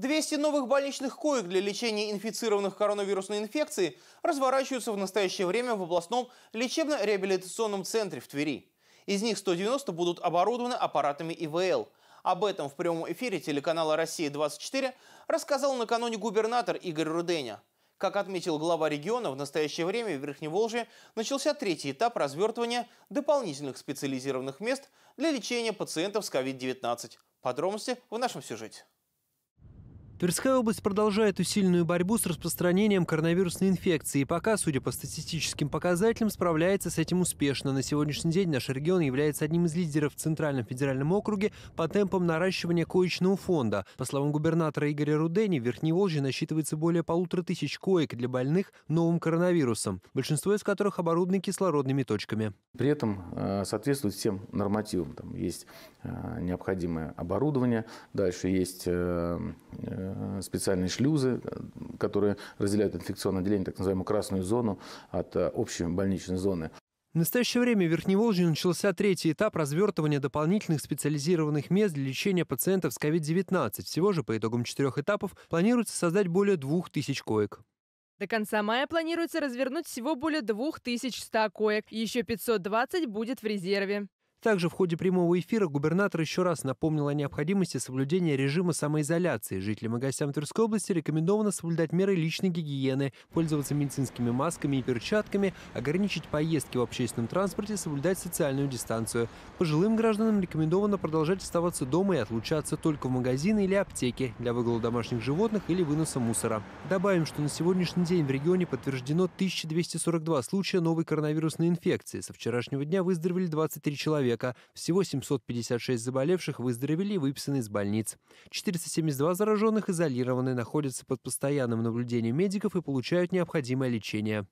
200 новых больничных коек для лечения инфицированных коронавирусной инфекцией разворачиваются в настоящее время в областном лечебно-реабилитационном центре в Твери. Из них 190 будут оборудованы аппаратами ИВЛ. Об этом в прямом эфире телеканала «Россия-24» рассказал накануне губернатор Игорь Руденя. Как отметил глава региона, в настоящее время в Верхневолжье начался третий этап развертывания дополнительных специализированных мест для лечения пациентов с COVID-19. Подробности в нашем сюжете. Тверская область продолжает усиленную борьбу с распространением коронавирусной инфекции и пока, судя по статистическим показателям, справляется с этим успешно. На сегодняшний день наш регион является одним из лидеров в Центральном федеральном округе по темпам наращивания коечного фонда. По словам губернатора Игоря Рудени, в Волжье насчитывается более полутора тысяч коек для больных новым коронавирусом, большинство из которых оборудованы кислородными точками. При этом э, соответствует всем нормативам. Там есть э, необходимое оборудование, дальше есть э, Э, специальные шлюзы, которые разделяют инфекционное отделение, так называемую красную зону, от э, общей больничной зоны. В настоящее время в Верхневолжье начался третий этап развертывания дополнительных специализированных мест для лечения пациентов с COVID-19. Всего же по итогам четырех этапов планируется создать более двух тысяч коек. До конца мая планируется развернуть всего более 2100 коек. Еще 520 будет в резерве. Также в ходе прямого эфира губернатор еще раз напомнил о необходимости соблюдения режима самоизоляции. Жителям и гостям Тверской области рекомендовано соблюдать меры личной гигиены, пользоваться медицинскими масками и перчатками, ограничить поездки в общественном транспорте, соблюдать социальную дистанцию. Пожилым гражданам рекомендовано продолжать оставаться дома и отлучаться только в магазины или аптеки для выгула домашних животных или выноса мусора. Добавим, что на сегодняшний день в регионе подтверждено 1242 случая новой коронавирусной инфекции. Со вчерашнего дня выздоровели 23 человека человека. Всего 756 заболевших выздоровели и выписаны из больниц. 472 зараженных изолированы, находятся под постоянным наблюдением медиков и получают необходимое лечение.